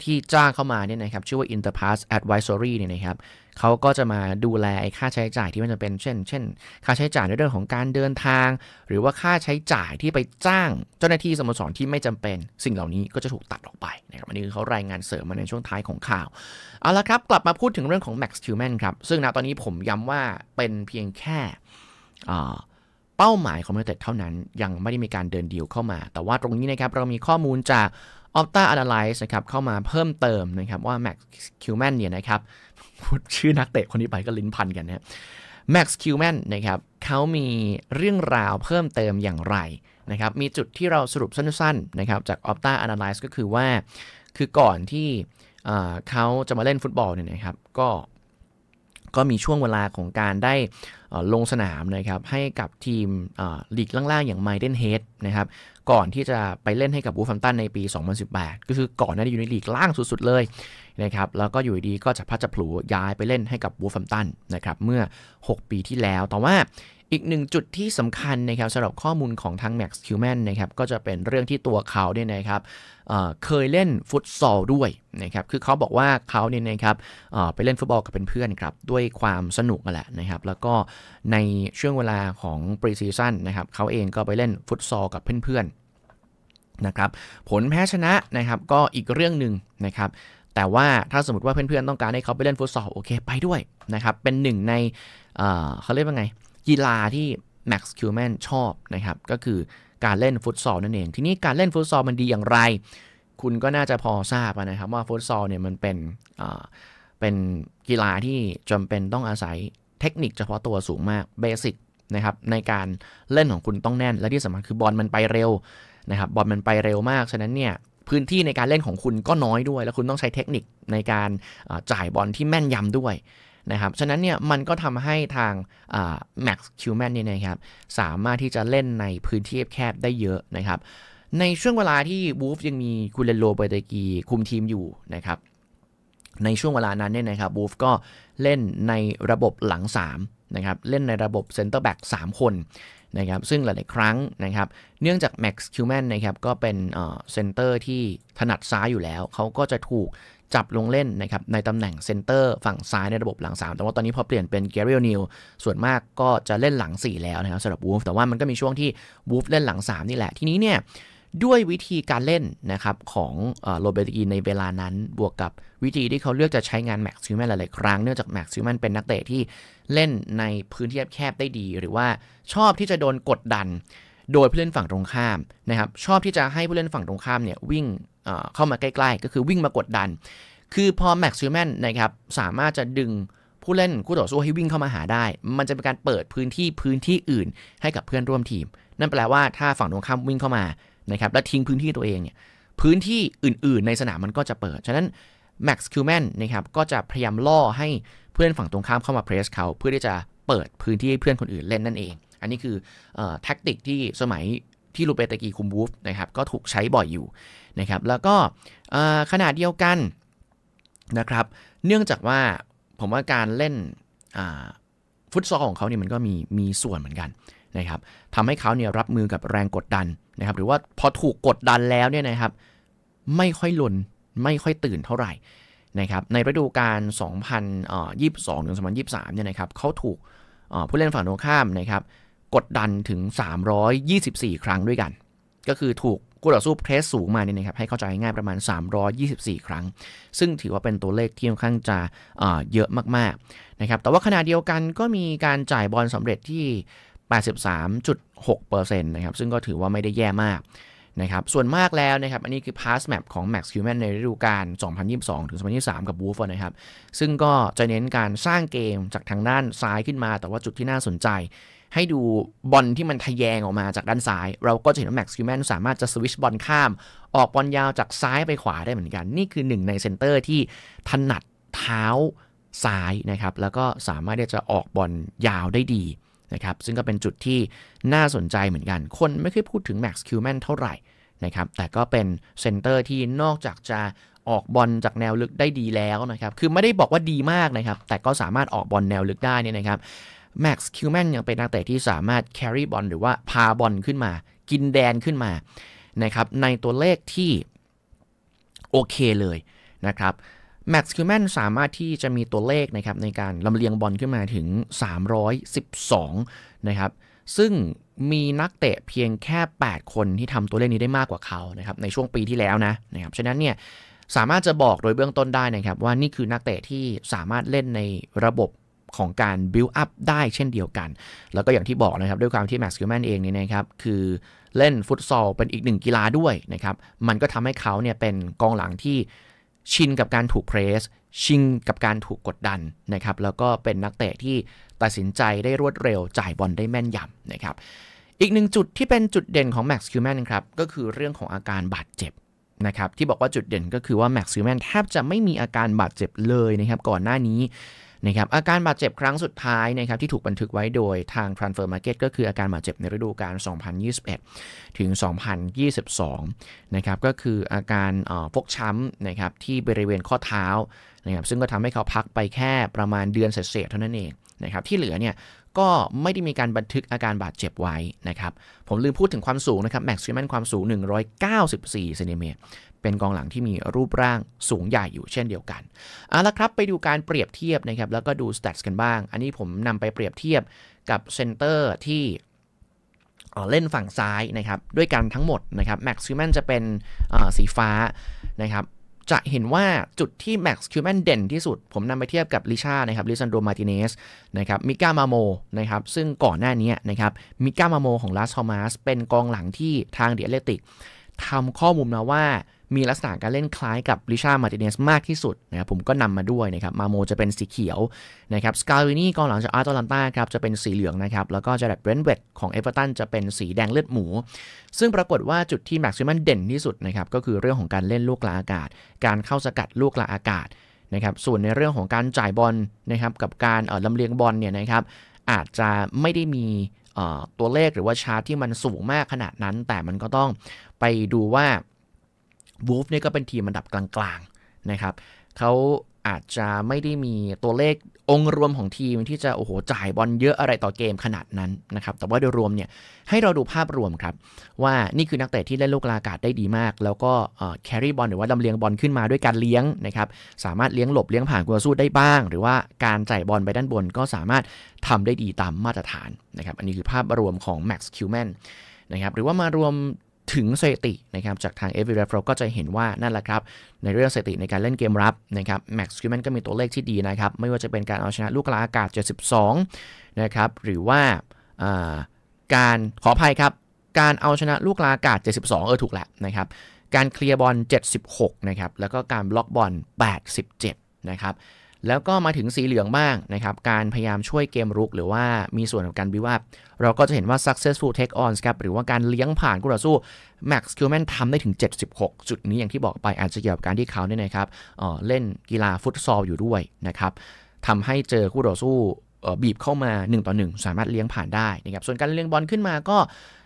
ที่จ้างเข้ามาเนี่ยนะครับชื่อว่า Interpass Advisory เนี่ยนะครับเขาก็จะมาดูแลค่าใช้จ่ายที่มันจะเป็นเช่น เช่น ค่าใช้จ่ายในเรื่องของการเดินทาง หรือว่าค่าใช้จ่ายที่ไปจ้าง เจ้าหน้าที่สโมสรที่ไม่จำเป็น สิ่งเหล่านี้ก็จะถูกตัดออกไปนะครับอันนี้คือเขารายงานเสริมมาในช่วงท้ายของข่าว เอาละครับกลับมาพูดถึงเรื่องของ Max t u m a n ครับซึ่งณตอนนี้ผมย้ำว่าเป็นเพียงแค่เป้าหมายของ United เท่านั้นยังไม่ได้มีการเดินดีลเข้ามา แต่ว่าตรงนี้นะครับเรามีข้อมูลจาก Opta Analyze นะครับเข้ามาเพิ่มเติมนะครับว่า Max Cuman เนี่ยนะครับ พูดชื่อนักเตะคนนี้ไปก็ลิ้นพันกันนะ Max Cuman นะครับเขามีเรื่องราวเพิ่มเติมอย่างไรนะครับมีจุดที่เราสรุปสั้น ๆ นะครับจาก Opta Analyze ก็คือว่าคือก่อนที่เขาจะมาเล่นฟุตบอลเนี่ยนะครับก็ก็มีช่วงเวลาของการได้ลงสนามนะครับ ให้กับทีมลีกล่างๆ อย่างไมเดนเฮดนะครับก่อนที่จะไปเล่นให้กับบูฟัมตันในปี 2018 ก็คือก่อนหน้าที่อยู่ในลีกล่างสุดๆเลยนะครับแล้วก็อยู่ดีก็จะพัดจะผูย้ายไปเล่นให้กับบูฟัมตันนะครับเมื่อ 6 ปีที่แล้วแต่ว่าอีกหนึ่งจุดที่สำคัญนะครับสำหรับข้อมูลของทาง Max Human นะครับก็จะเป็นเรื่องที่ตัวเขาเนี่ยนะครับเเคยเล่นฟุตซอลด้วยนะครับคือเขาบอกว่าเขาเนี่ยนะครับไปเล่นฟุตบอลกับเพื่อนๆครับด้วยความสนุกแหละนะครับแล้วก็ในช่วงเวลาของปรีซีซั่นนะครับเขาเองก็ไปเล่นฟุตซอลกับเพื่อนๆนะครับผลแพ้ชนะนะครับก็อีกเรื่องหนึ่งนะครับแต่ว่าถ้าสมมติว่าเพื่อนๆต้องการให้เขาไปเล่นฟุตซอลโอเคไปด้วยนะครับเป็นหนึ่งในเขาเรียกว่าไงกีฬาที่แม็กซ์คิวแมนชอบนะครับ ก็คือการเล่นฟุตซอลนั่นเอง ทีนี้การเล่นฟุตซอลมันดีอย่างไร คุณก็น่าจะพอทราบนะครับว่าฟุตซอลเนี่ยมันเป็นเป็นกีฬาที่จำเป็นต้องอาศัยเทคนิคเฉพาะตัวสูงมากเบสิกนะครับในการเล่นของคุณต้องแน่นและที่สำคัญคือบอลมันไปเร็วนะครับบอลมันไปเร็วมาก ฉะนั้นเนี่ยพื้นที่ในการเล่นของคุณก็น้อยด้วย แล้วคุณต้องใช้เทคนิคในการจ่ายบอลที่แม่นยำด้วยนะครับ ฉะนั้นเนี่ย มันก็ทำให้ทาง Max q m a n เนี่ยนะครับ สามารถที่จะเล่นในพื้นที่แคบได้เยอะนะครับ ในช่วงเวลาที่บูฟยังมีกูเลนโลเบตกีคุมทีมอยู่นะครับ ในช่วงเวลานั้นเนี่ยนะครับ บูฟก็เล่นในระบบหลัง3นะครับ เล่นในระบบเซนเตอร์แบ็ก3คนนะครับ ซึ่งหลายๆครั้งนะครับ เนื่องจาก Max Cuman นะครับ ก็เป็นเซนเตอร์ที่ถนัดซ้ายอยู่แล้ว เขาก็จะถูกจับลงเล่นนะครับในตำแหน่งเซนเตอร์ฝั่งซ้ายในระบบหลัง 3 แต่ว่าตอนนี้พอเปลี่ยนเป็นเกเรียลนิวส่วนมากก็จะเล่นหลัง 4 แล้วนะครับสำหรับวูฟแต่ว่ามันก็มีช่วงที่วูฟเล่นหลัง 3 นี่แหละ ทีนี้เนี่ยด้วยวิธีการเล่นนะครับของโรเบร์ติีในเวลานั้นบวกกับวิธีที่เขาเลือกจะใช้งานแม็กซ์ซิมแมนหลายๆครั้งเนื่องจากแม็กซ์ซิมแมนเป็นนักเตะที่เล่นในพื้นที่แคบได้ดีหรือว่าชอบที่จะโดนกดดัน โดยผู้เล่นฝั่งตรงข้ามนะครับชอบที่จะให้ผู้เล่นฝั่งตรงข้ามเนี่ยวิ่งเข้ามาใกล้ๆ ก็คือวิ่งมากดดัน คือพอแม็กซ์ซูแมนนะครับสามารถจะดึงผู้เล่นคู่ต่อสู้ให้วิ่งเข้ามาหาได้ มันจะเป็นการเปิดพื้นที่พื้นที่อื่นให้กับเพื่อนร่วมทีม นั่นแปลว่าถ้าฝั่งตรงข้ามวิ่งเข้ามานะครับและทิ้งพื้นที่ตัวเองเนี่ย พื้นที่อื่นๆ ในสนามมันก็จะเปิด ฉะนั้นซ์คิวแมนนะครับก็จะพยายามล่อให้เพื่อนฝั่งตรงข้ามเข้ามาเพรสเขาเพื่อที่จะเปิดพื้นที่ให้เพื่อนคนอื่นเล่นนั่นเอง อันนี้คือแท็กติกที่สมัยที่ลูเปตะกีคุมวูฟนะครับก็ถูกใช้บ่อยอยู่นะครับ แล้วก็ขนาดเดียวกันนะครับ เนื่องจากว่าผมว่าการเล่นฟุตซอลของเขาเนี่ยมันก็มีมีส่วนเหมือนกันนะครับทำให้เขาเนี่ยรับมือกับแรงกดดันนะครับ หรือว่าพอถูกกดดันแล้วเนี่ยนะครับ ไม่ค่อยลน ไม่ค่อยตื่นเท่าไหร่นะครับ ในฤดูกาล 2022ถึง 2023 เนี่ยนะครับ เขาถูกผู้เล่นฝั่งตรงข้ามนะครับกดดันถึง 324 ครั้งด้วยกัน ก็คือถูกกู่ต่อสู้เพรสสูงมาเนี่ยนะครับ ให้เข้าใจง่ายประมาณ 324 ครั้ง ซึ่งถือว่าเป็นตัวเลขที่ค่อนข้างจะเยอะมากๆนะครับ แต่ว่าขณะเดียวกันก็มีการจ่ายบอลสำเร็จที่ 83.6%นะครับ ซึ่งก็ถือว่าไม่ได้แย่มากนะครับ ส่วนมากแล้วนะครับ อันนี้คือพาสแมปของ Max Human ในฤดูกาล2022ถึง2023 กับ Wolf นะครับ ซึ่งก็จะเน้นการสร้างเกมจากทางด้านซ้ายขึ้นมา แต่ว่าจุดที่น่าสนใจให้ดูบอลที่มันทะแยงออกมาจากด้านซ้าย เราก็จะเห็นว่าแม็กซ์คิวแมนสามารถจะสวิชบอลข้าม ออกบอลยาวจากซ้ายไปขวาได้เหมือนกัน นี่คือหนึ่งในเซนเตอร์ ที่ถนัดเท้าซ้ายนะครับ แล้วก็สามารถที่จะออกบอลยาวได้ดีนะครับ ซึ่งก็เป็นจุดที่น่าสนใจเหมือนกัน คนไม่ค่อยพูดถึงแม็กซ์คิวแมนเท่าไหร่นะครับ แต่ก็เป็นเซนเตอร์ที่นอกจากจะออกบอลจากแนวลึกได้ดีแล้วนะครับ คือไม่ได้บอกว่าดีมากนะครับ แต่ก็สามารถออกบอลแนวลึกได้นี่นะครับแม็กซ์คิวแมนยังเป็นนักเตะที่สามารถแครีบอลหรือว่า พาบอลขึ้นมา กินแดนขึ้นมานะครับในตัวเลขที่ โอเคเลย นะครับแม็กซ์คิวแมนสามารถที่จะมีตัวเลขนะครับในการลำเลียงบอลขึ้นมาถึง 312 นะครับ ซึ่งมีนักเตะเพียงแค่ 8 คนที่ทำตัวเลขนี้ได้มากกว่าเขานะครับในช่วงปีที่แล้วนะนะครับฉะนั้นเนี่ย สามารถจะบอกโดยเบื้องต้นได้นะครับว่านี่คือนักเตะที่สามารถเล่นในระบบของการ build up ได้เช่นเดียวกัน แล้วก็อย่างที่บอกนะครับด้วยความที่ Max ิ u แ a n เองเนี่ยนะครับ คือเล่นฟุตซอลเป็นอีกหนึ่งกีฬาด้วยนะครับ มันก็ทำให้เขาเนี่ยเป็นกองหลังที่ชินกับการถูกเพรสชิงกับการถูกกดดันนะครับ แล้วก็เป็นนักเตะที่ตัดสินใจได้รวดเร็วจ่ายบอลได้แม่นยำนะครับ อีกหนึ่งจุดที่เป็นจุดเด่นของ Max ิวแมนครับก็คือเรื่องของอาการบาดเจ็บนะครับที่บอกว่าจุดเด่นก็คือว่าแม็กซ์คิวแมนแทบจะไม่มีอาการบาดเจ็บเลยนะครับก่อนหน้านี้นะครับอาการบาดเจ็บครั้งสุดท้ายนะครับที่ถูกบันทึกไว้โดยทาง Transfer Market ก็คืออาการบาดเจ็บในฤดูกาล 2021 ถึง 2022 นะครับก็คืออาการฟกช้ำนะครับที่บริเวณข้อเท้านะครับซึ่งก็ทำให้เขาพักไปแค่ประมาณเดือนเศษเท่านั้นเองนะครับที่เหลือเนี่ยก็ไม่ได้มีการบันทึกอาการบาดเจ็บไว้นะครับผมลืมพูดถึงความสูงนะครับแม็กซ์ซิมันความสูง 194ซนติเมตรเป็นกองหลังที่มีรูปร่างสูงใหญ่อยู่เช่นเดียวกัน เอาละครับไปดูการเปรียบเทียบนะครับ แล้วก็ดูสเตตส์กันบ้าง อันนี้ผมนำไปเปรียบเทียบกับเซนเตอร์ที่เล่นฝั่งซ้ายนะครับ ด้วยกันทั้งหมดนะครับแม็กซ์คิวแมนจะเป็นสีฟ้านะครับ จะเห็นว่าจุดที่แม็กซ์คิวแมนเด่นที่สุด ผมนำไปเทียบกับลิชานะครับลิซันโด มาติเนสนะครับมิก้ามาโมนะครับ ซึ่งก่อนหน้านี้นะครับมิก้ามาโมของลาสทอมัสเป็นกองหลังที่ทางเดียเลติกทำข้อมูลมาว่ามีลักษณะการเล่นคล้ายกับลิชามาติเนสมากที่สุดนะครับ ผมก็นำมาด้วยนะครับ มาโม จะเป็นสีเขียวนะครับ สกาลินี่กองหลังจากอาร์ตอลนตาครับ จะเป็นสีเหลืองนะครับ แล้วก็จาแบดเบรนเวตของเอเวอร์ตันจะเป็นสีแดงเลือดหมู ซึ่งปรากฏว่าจุดที่แม็กซิมันเด่นที่สุดนะครับ ก็คือเรื่องของการเล่นลูกลาอากาศ การเข้าสกัดลูกลาอากาศนะครับ ส่วนในเรื่องของการจ่ายบอลนะครับ กับการลำเลียงบอลเนี่ยนะครับ อาจจะไม่ได้มีตัวเลขหรือว่าชาร์ตที่มันสูงมากขนาดนั้น แต่มันก็ต้องไปดูว่าวูฟเนี่ยก็เป็นทีมอันดับกลางๆนะครับเขาอาจจะไม่ได้มีตัวเลของค์รวมของทีม ที่จะ โอ้โหจ่ายบอลเยอะอะไรต่อเกมขนาดนั้นนะครับ แต่ว่าโดยรวมเนี่ยให้เราดูภาพรวมครับ ว่านี่คือนักเตะที่เล่นลูกลากาศได้ดีมาก แล้วก็แครีบอลหรือว่าลำเลียงบอลขึ้นมาด้วยการเลี้ยงนะครับสามารถเลี้ยงหลบเลี้ยงผ่านกัวสู้ได้บ้าง หรือว่าการจ่ายบอลไปด้านบน ก็สามารถทำได้ดีตามมาตรฐานนะครับอันนี้คือภาพรวมของแม็กซ์คิวแมนนะครับหรือว่ามารวมถึงสถิตินะครับจากทาง e v r e f ก็จะเห็นว่านั่นแหละครับ ในเรื่องสถิติในการเล่นเกมรับนะครับ Max ิ u m a n ก็มีตัวเลขที่ดีนะครับ ไม่ว่าจะเป็นการเอาชนะลูกกลางอากาศ 72 นะครับ หรือว่าการขออภัยครับ การเอาชนะลูกกลางอากาศ 72 เออถูกแหละนะครับ การเคลียร์บอล76 นะครับ แล้วก็การบล็อกบอล 87 นะครับแล้วก็มาถึงสีเหลืองบ้างนะครับ การพยายามช่วยเกมรุก หรือว่ามีส่วนของการบิวัพเราก็จะเห็นว่า successful take ons ครับ หรือว่าการเลี้ยงผ่านคู่ต่อสู้ Max k ิ l m a n ทำได้ถึง 76 จุดนี้อย่างที่บอกไปอาจจะเกี่ยวกับการที่เขาเนี่ยนะครับเเล่นกีฬาฟุตซอลอยู่ด้วยนะครับทำให้เจอคู่ต่อสู้บีบเข้ามา 1 ต่อ 1 สามารถเลี้ยงผ่านได้นะครับส่วนการเลี้ยงบอลขึ้นมา ก็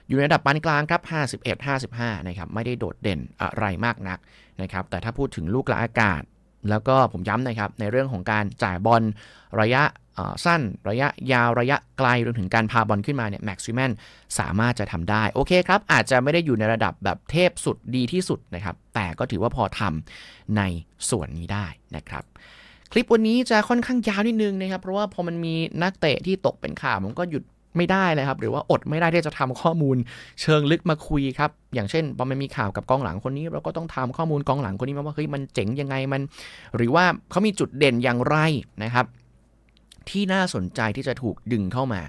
อยู่ในระดับปานกลางครับ51 55นะครับไม่ได้โดดเด่นอะไรมากนักนะครับแต่ถ้าพูดถึงลูกละอากาศแล้วก็ผมย้ำนะครับในเรื่องของการจ่ายบอลระยะสั้น ระยะยาวระยะไกลรวมถึงการพาบอลขึ้นมาเนี่ยแม็กซิแมนสามารถจะทำได้โอเคครับอาจจะไม่ได้อยู่ในระดับแบบเทพสุดดีที่สุดนะครับแต่ก็ถือว่าพอทำในส่วนนี้ได้นะครับคลิปวันนี้จะค่อนข้างยาวนิดนึงนะครับเพราะว่าพอมันมีนักเตะที่ตกเป็นข่าวมันก็หยุดไม่ได้เลยครับหรือว่าอดไม่ได้ที่จะทำข้อมูลเชิงลึกมาคุยครับอย่างเช่นพอมันมีข่าวกับกองหลังคนนี้ เราก็ต้องทำข้อมูลกองหลังคนนี้มาว่าเฮ้ยมันเจ๋งยังไงมัน หรือว่าเขามีจุดเด่นอย่างไรนะครับ ที่น่าสนใจที่จะถูกดึงเข้ามา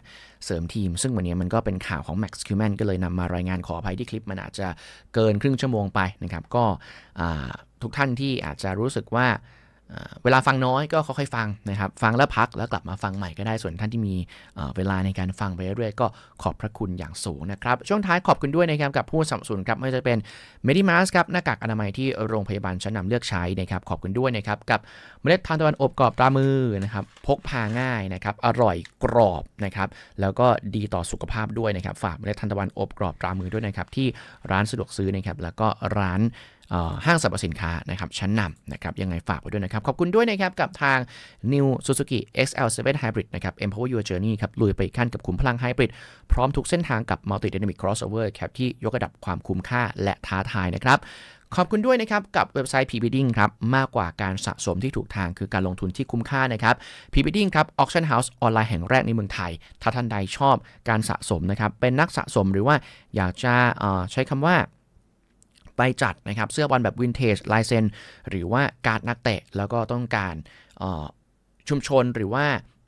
เสริมทีมซึ่งวันนี้มันก็เป็นข่าวของ Max c u m a n ก็เลยนำมารายงานขออภัยที่คลิป มันอาจจะเกินครึ่งชั่วโมงไปนะครับก็ทุกท่านที่อาจจะรู้สึกว่าเวลาฟังน้อยก็ค่อยๆฟังนะครับ ฟังแล้วพักแล้วกลับมาฟังใหม่ก็ได้ส่วนท่านที่มีเวลาในการฟังไปเรื่อยๆก็ขอบพระคุณอย่างสูงนะครับ ช่วงท้ายขอบคุณด้วยนะครับกับผู้สัมสนุนครับไม่ว่าจะเป็น m e d i m a s ครับหน้ากากอนามัยที่โรงพยาบาลชั้นนาเลือกใช้นะครับ ขอบคุณด้วยนะครับกับเมล็ดทานตะวันอบกรอบปลามือนะครับพกพาง่ายนะครับอร่อยกรอบนะครับ แล้วก็ดีต่อสุขภาพด้วยนะครับฝากเมล็ดทานตะวันอบกรอบปลามือด้วยนะครับที่ร้านสะดวกซื้อนะครับแล้วก็ร้านห้างสรรพสินค้านะครับชั้นนำนะครับยังไงฝากไว้ด้วยนะครับ ขอบคุณด้วยนะครับ กับทาง New Suzuki XL7 Hybrid นะครับ Empower Your Journey ครับลุยไปขั้นกับขุมพลังไฮบริดพร้อมทุกเส้นทางกับ Multi Dynamic Crossover ครับที่ยกระดับความคุ้มค่าและท้าทายนะครับ ขอบคุณด้วยนะครับ กับเว็บไซต์ p b d i n g ครับ มากกว่าการสะสมที่ถูกทางคือการลงทุนที่คุ้มค่านะครับ p b d i n g ครับ Auction House ออนไลน์แห่งแรกในเมืองไทยถ้าท่านใดชอบการสะสมนะครับเป็นนักสะสมหรือว่าอยากจะใช้คาว่าไปจัดนะครับเสื้อบอลแบบวินเทจลายเซนหรือว่าการ์ดนักเตะ แล้วก็ต้องการชุมชนหรือว่า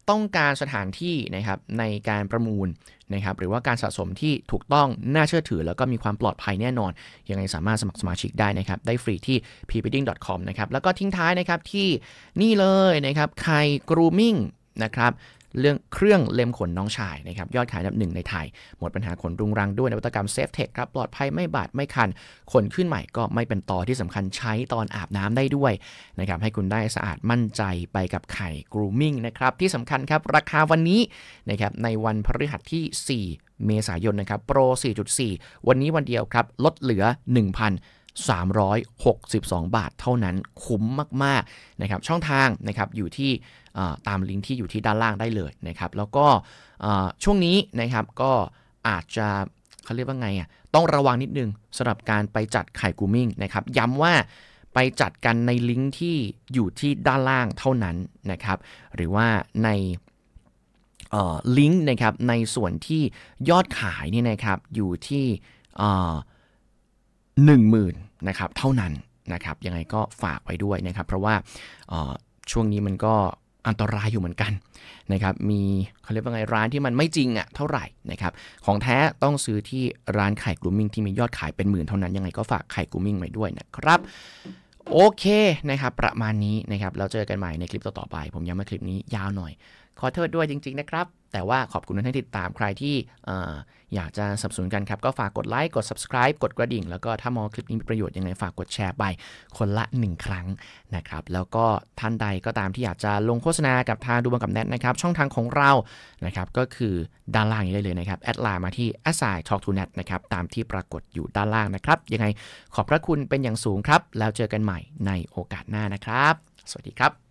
ต้องการสถานที่นะครับในการประมูลนะครับหรือว่าการสะสมที่ถูกต้องน่าเชื่อถือ แล้วก็มีความปลอดภัยแน่นอน ยังไงสามารถสมัครสมาชิกได้นะครับได้ฟรีที่ p p i d i n g c o m นะครับแล้วก็ทิ้งท้ายนะครับที่นี่เลยนะครับไคกรูมิ่งนะครับเรื่องเครื่องเล็มขนน้องชายนะครับยอดขายอันดับหนึ่งในไทย หมดปัญหาขนรุงรังด้วยนวัตกรรมเซฟเทคครับปลอดภัยไม่บาดไม่คัน ขนขึ้นใหม่ก็ไม่เป็นต่อที่สำคัญใช้ตอนอาบน้ำได้ด้วยนะครับให้คุณได้สะอาดมั่นใจไปกับไข่กรูมิ่งนะครับที่สำคัญครับ ราคาวันนี้นะครับในวันพฤหัสที่ 4 เมษายนนะครับโปร 4.4 วันนี้วันเดียวครับลดเหลือ1,000 362 บาทเท่านั้น คุ้มมากๆนะครับช่องทางนะครับอยู่ที่ตามลิงก์ที่อยู่ที่ด้านล่างได้เลยนะครับ แล้วก็ช่วงนี้นะครับก็อาจจะเขาเรียกว่าไงอ่ะต้องระวังนิดนึงสำหรับการไปจัดไข่กูมิ่งนะครับย้ำว่าไปจัดกันในลิงก์ที่อยู่ที่ด้านล่างเท่านั้นนะครับ หรือว่าในลิงก์นะครับในส่วนที่ยอดขายนี่นะครับอยู่ที่หนึ่งหมื่นนะครับเท่านั้นนะครับยังไงก็ฝากไว้ด้วยนะครับ เพราะว่าช่วงนี้มันก็อันตรายอยู่เหมือนกันนะครับมีเขาเรียกว่าไงร้านที่มันไม่จริงอะ่ะเท่าไหร่นะครับของแท้ต้องซื้อที่ร้านขายกลุ่มมิ่งที่มียอดขายเป็นหมื่นเท่านั้น ยังไงก็ฝากไข่กลุ่มมิ่งไว้ด้วยนะครับ โอเคนะครับประมาณนี้นะครับแล้วเจอกันใหม่ในคลิปต่อๆไป ผมย้ำว่าคลิปนี้ยาวหน่อยขอโทษด้วยจริงๆนะครับ แต่ว่าขอบคุณทุกท่านติดตามใครที่อยากจะสับสนกันครับก็ฝากกดไลค์กด subscribe กดกระดิ่ง แล้วก็ถ้ามองคลิปนี้มีประโยชน์ยังไง ฝากกดแชร์ไปคนละ 1 ครั้งนะครับ แล้วก็ท่านใดก็ตามที่อยากจะลงโฆษณากับทางดูบังกับแนทนะครับ ช่องทางของเรานะครับก็คือด้านล่างนี้ได้เลยนะครับ แอดไลน์มาที่ a s i g n Talk to Net นะครับตามที่ปรากฏอยู่ด้านล่างนะครับยังไงขอบพระคุณเป็นอย่างสูงครับแล้วเจอกันใหม่ในโอกาสหน้านะครับ สวัสดีครับ